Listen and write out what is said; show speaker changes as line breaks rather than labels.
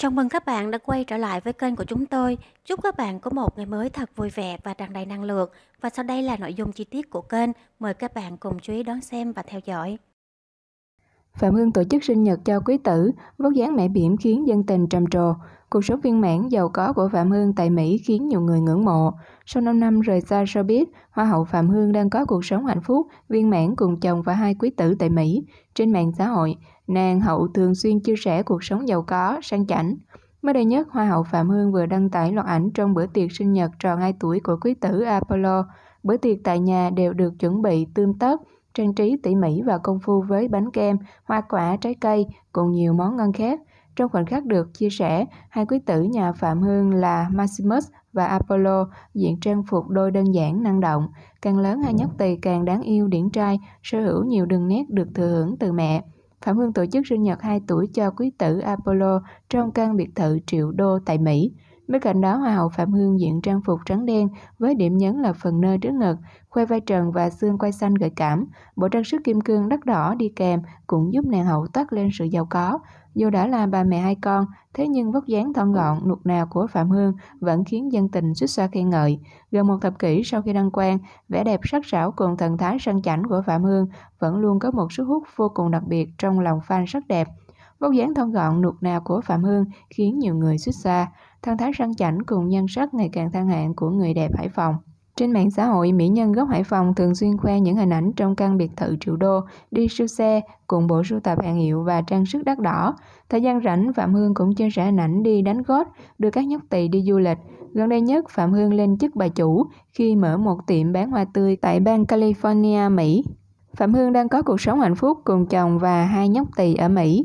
Chào mừng các bạn đã quay trở lại với kênh của chúng tôi. Chúc các bạn có một ngày mới thật vui vẻ và tràn đầy năng lượng. Và sau đây là nội dung chi tiết của kênh. Mời các bạn cùng chú ý đón xem và theo dõi. Phạm Hương tổ chức sinh nhật cho quý tử, vóc dáng mẹ bỉm khiến dân tình trầm trồ. Cuộc sống viên mãn, giàu có của Phạm Hương tại Mỹ khiến nhiều người ngưỡng mộ. Sau 5 năm rời xa showbiz, Hoa hậu Phạm Hương đang có cuộc sống hạnh phúc, viên mãn cùng chồng và hai quý tử tại Mỹ. Trên mạng xã hội, nàng hậu thường xuyên chia sẻ cuộc sống giàu có, sang chảnh. Mới đây nhất, Hoa hậu Phạm Hương vừa đăng tải loạt ảnh trong bữa tiệc sinh nhật tròn 2 tuổi của quý tử Apollo. Bữa tiệc tại nhà đều được chuẩn bị tươm tất, trang trí tỉ mỉ và công phu với bánh kem, hoa quả, trái cây, cùng nhiều món ngon khác. Trong khoảnh khắc được chia sẻ, hai quý tử nhà Phạm Hương là Maximus và Apollo diện trang phục đôi đơn giản năng động. Càng lớn hai nhóc tỳ càng đáng yêu điển trai, sở hữu nhiều đường nét được thừa hưởng từ mẹ. Phạm Hương tổ chức sinh nhật 2 tuổi cho quý tử Apollo trong căn biệt thự triệu đô tại Mỹ. Bên cạnh đó, Hoa hậu Phạm Hương diện trang phục trắng đen với điểm nhấn là phần nơ trước ngực, khoe vai trần và xương quai xanh gợi cảm. Bộ trang sức kim cương đắt đỏ đi kèm cũng giúp nàng hậu toát lên sự giàu có. Dù đã là bà mẹ hai con, thế nhưng vóc dáng thon gọn, nụt nào của Phạm Hương vẫn khiến dân tình suýt xoa khen ngợi. Gần một thập kỷ sau khi đăng quang, vẻ đẹp sắc sảo cùng thần thái sang chảnh của Phạm Hương vẫn luôn có một sức hút vô cùng đặc biệt trong lòng fan sắc đẹp. Vóc dáng thon gọn nuột nà của Phạm Hương khiến nhiều người suýt xa. Thân thái sang chảnh cùng nhân sắc ngày càng thăng hạng của người đẹp Hải Phòng. Trên mạng xã hội, mỹ nhân gốc Hải Phòng thường xuyên khoe những hình ảnh trong căn biệt thự triệu đô, đi siêu xe, cùng bộ sưu tập hàng hiệu và trang sức đắt đỏ. Thời gian rảnh, Phạm Hương cũng chia sẻ hình ảnh đi đánh gót, đưa các nhóc tỳ đi du lịch. Gần đây nhất, Phạm Hương lên chức bà chủ khi mở một tiệm bán hoa tươi tại bang California, Mỹ. Phạm Hương đang có cuộc sống hạnh phúc cùng chồng và hai nhóc tỳ ở Mỹ.